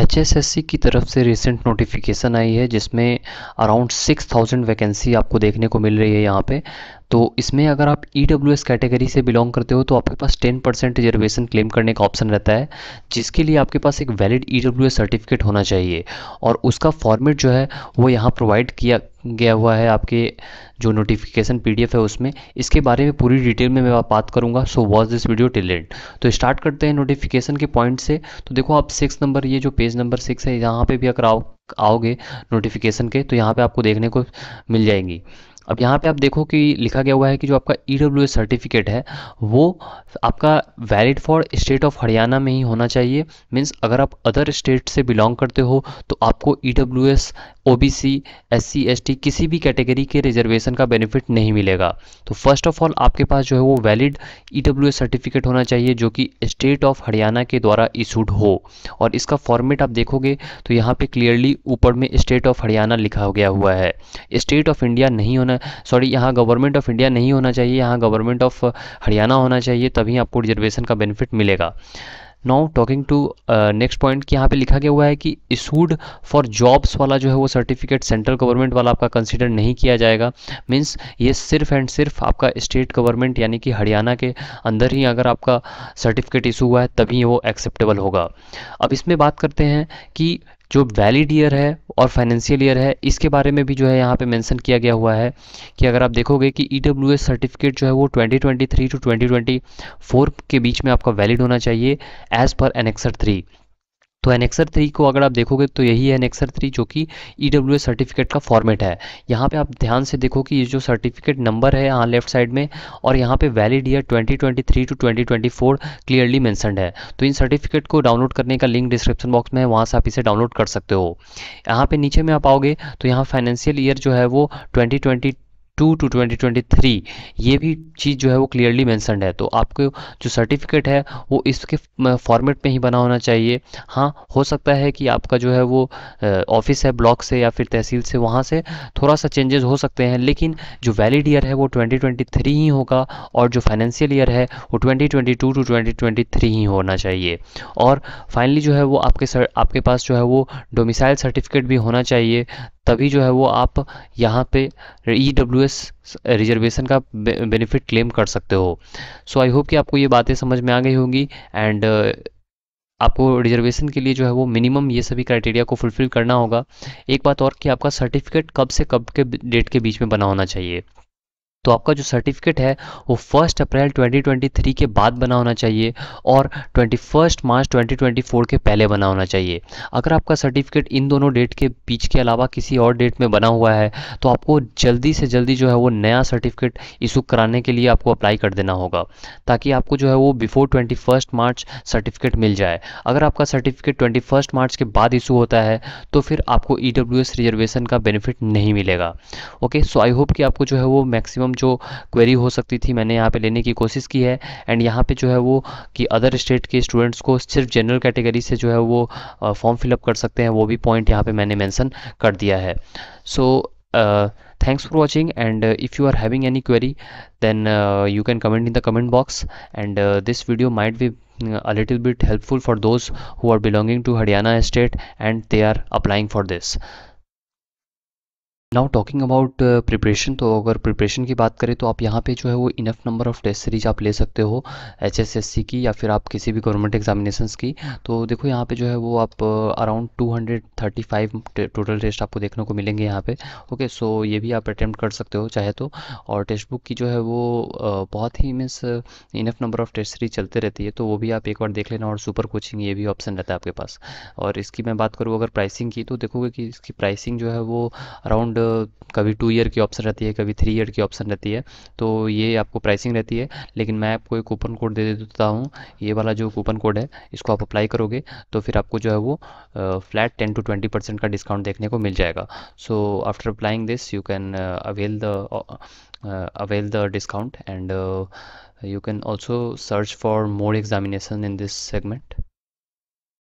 H की तरफ से रिसेंट नोटिफिकेशन आई है जिसमें अराउंड सिक्स थाउजेंड वैकेंसी आपको देखने को मिल रही है यहाँ पे तो इसमें अगर आप ई डब्ल्यू एस कैटेगरी से बिलोंग करते हो तो आपके पास टेन परसेंट रिजर्वेशन क्लेम करने का ऑप्शन रहता है जिसके लिए आपके पास एक वैलिड ई एस सर्टिफिकेट होना चाहिए और उसका फॉर्मेट जो है वो यहाँ प्रोवाइड किया गया हुआ है आपके जो नोटिफिकेशन पीडीएफ है उसमें इसके बारे में पूरी डिटेल में मैं बात करूंगा so watch this video till end तो स्टार्ट करते हैं नोटिफिकेशन के पॉइंट से तो देखो आप सिक्स नंबर ये जो पेज नंबर सिक्स है यहाँ पे भी अगर आओ आओगे नोटिफिकेशन के तो यहाँ पे आपको देखने को मिल जाएंगी अब यहाँ पे आप देखो कि लिखा गया हुआ है कि जो आपका ई डब्ल्यू एस सर्टिफिकेट है वो आपका valid for state of Haryana में ही होना चाहिए मीन्स अगर आप अदर स्टेट से बिलोंग करते हो तो आपको E W S O B C S C S T किसी भी कैटेगरी के रिजर्वेशन का बेनिफिट नहीं मिलेगा तो फर्स्ट ऑफ ऑल आपके पास जो है वो valid E W S certificate होना चाहिए जो कि स्टेट ऑफ हरियाणा के द्वारा इशूड हो और इसका फॉर्मेट आप देखोगे तो यहाँ पर क्लियरली ऊपर में स्टेट ऑफ हरियाणा लिखा गया हुआ है स्टेट ऑफ इंडिया नहीं होना होना सॉरी यहाँ गवर्नमेंट ऑफ इंडिया नहीं होना चाहिए यहाँ गवर्नमेंट ऑफ हरियाणा होना चाहिए तभी आपको रिजर्वेशन का बेनिफिट मिलेगा now talking to next point कि यहाँ पे लिखा गया हुआ है कि इशूड फॉर जॉब्स वाला जो है वो सर्टिफिकेट सेंट्रल गवर्नमेंट वाला आपका कंसिडर नहीं किया जाएगा मीन्स ये सिर्फ एंड सिर्फ आपका स्टेट गवर्नमेंट यानी कि हरियाणा के अंदर ही अगर आपका सर्टिफिकेट इशू हुआ है तभी वो एक्सेप्टेबल होगा अब इसमें बात करते हैं कि जो वैलिड ईयर है और फाइनेंशियल ईयर है इसके बारे में भी जो है यहाँ पे मेंशन किया गया हुआ है कि अगर आप देखोगे कि ई e सर्टिफिकेट जो है वो 2023 टू 2024 के बीच में आपका वैलिड होना चाहिए एज़ पर एनेक्सर थ्री तो एनेक्सर थ्री को अगर आप देखोगे तो यही है एनेक्सर थ्री जो कि ई डब्ल्यू एस सर्टिफिकेट का फॉर्मेट है यहाँ पे आप ध्यान से देखो कि ये जो सर्टिफिकेट नंबर है यहाँ लेफ्ट साइड में और यहाँ पे valid year 2023 to 2024 clearly mentioned है तो इन सर्टिफिकेट को डाउनलोड करने का लिंक डिस्क्रिप्शन बॉक्स में है वहाँ से आप इसे डाउनलोड कर सकते हो यहाँ पर नीचे में आप आओगे तो यहाँ फाइनेंशियल ईयर जो है वो twenty two to twenty twenty three ये भी चीज़ जो है वो क्लियरली मैंसन है तो आपको जो सर्टिफिकेट है वो इसके फॉर्मेट में ही बना होना चाहिए हाँ हो सकता है कि आपका जो है वो ऑफिस है ब्लॉक से या फिर तहसील से वहाँ से थोड़ा सा चेंजेस हो सकते हैं लेकिन जो वैलिड ईयर है वो ट्वेंटी ट्वेंटी थ्री ही होगा और जो फाइनेंशियल ईयर है वो twenty twenty two to twenty twenty three ही होना चाहिए और फाइनली जो है वो आपके सर आपके पास जो है वो डोमिसाइल सर्टिफिकेट भी होना चाहिए तभी जो है वो आप यहाँ पे ई डब्ल्यू एस रिजर्वेशन का बेनिफिट क्लेम कर सकते हो सो आई होप कि आपको ये बातें समझ में आ गई होंगी एंड uh, आपको रिजर्वेशन के लिए जो है वो मिनिमम ये सभी क्राइटेरिया को फुलफ़िल करना होगा एक बात और कि आपका सर्टिफिकेट कब से कब के डेट के बीच में बना होना चाहिए तो आपका जो सर्टिफिकेट है वो फर्स्ट अप्रैल 2023 के बाद बना होना चाहिए और फर्स्ट मार्च 2024 के पहले बना होना चाहिए अगर आपका सर्टिफिकेट इन दोनों डेट के बीच के अलावा किसी और डेट में बना हुआ है तो आपको जल्दी से जल्दी जो है वो नया सर्टिफिकेट इशू कराने के लिए आपको अप्लाई कर देना होगा ताकि आपको जो है वो बिफोर ट्वेंटी मार्च सर्टिफिकेट मिल जाए अगर आपका सर्टिफिकेट ट्वेंटी मार्च के बाद इशू होता है तो फिर आपको ई e रिजर्वेशन का बेनिफिट नहीं मिलेगा ओके सो आई होप कि आपको जो है वो मैक्सिमम जो क्वेरी हो सकती थी मैंने यहाँ पे लेने की कोशिश की है एंड यहाँ पे जो है वो कि अदर स्टेट के स्टूडेंट्स को सिर्फ जनरल कैटेगरी से जो है वो फॉर्म फिलअप कर सकते हैं वो भी पॉइंट यहाँ पे मैंने मैंसन कर दिया है so thanks for watching and if you are having any query then you can comment in the comment box and this video might be a little bit helpful for those who are belonging to Haryana state and they are applying for this now talking about preparation तो अगर preparation की बात करें तो आप यहाँ पे जो है वो enough number of test series आप ले सकते हो एच एस एस सी की या फिर आप किसी भी गवर्नमेंट एग्जामिनेशन की तो देखो यहाँ पे जो है वो आप around two hundred thirty five total test आपको देखने को मिलेंगे यहाँ पे ओके सो ये भी आप अटैम्प्ट कर सकते हो चाहे तो और टेक्स्ट बुक की जो है वो uh, बहुत ही means enough number of test series चलते रहती है तो वो भी आप एक बार देख लेना और सुपर कोचिंग ये भी ऑप्शन रहता है आपके पास और इसकी मैं बात करूँ अगर प्राइसिंग की तो देखोगे कि इसकी प्राइसिंग जो है वो अराउंड कभी टू ईयर की ऑप्शन रहती है कभी थ्री ईयर की ऑप्शन रहती है तो ये आपको प्राइसिंग रहती है लेकिन मैं आपको एक कूपन कोड दे देता हूँ ये वाला जो कूपन कोड है इसको आप अप्लाई करोगे तो फिर आपको जो है वो flat ten to twenty percent का डिस्काउंट देखने को मिल जाएगा so after applying this you can avail the avail the discount and you can also search for more examination in this segment